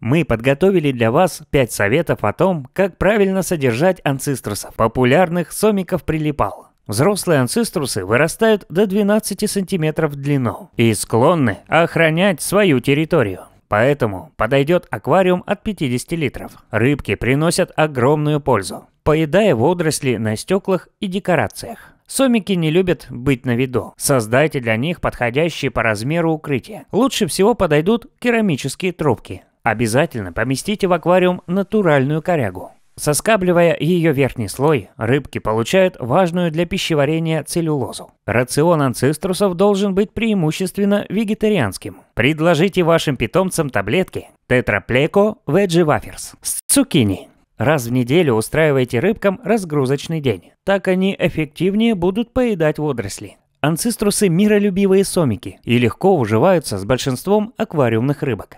Мы подготовили для вас 5 советов о том, как правильно содержать анциструсов, популярных сомиков прилипал. Взрослые анциструсы вырастают до 12 см в длину и склонны охранять свою территорию. Поэтому подойдет аквариум от 50 литров. Рыбки приносят огромную пользу, поедая водоросли на стеклах и декорациях. Сомики не любят быть на виду. Создайте для них подходящие по размеру укрытия. Лучше всего подойдут керамические трубки. Обязательно поместите в аквариум натуральную корягу. Соскабливая ее верхний слой, рыбки получают важную для пищеварения целлюлозу. Рацион анциструсов должен быть преимущественно вегетарианским. Предложите вашим питомцам таблетки Tetrapleco Veggie Wafers с цукини. Раз в неделю устраивайте рыбкам разгрузочный день. Так они эффективнее будут поедать водоросли. Анциструсы – миролюбивые сомики и легко уживаются с большинством аквариумных рыбок.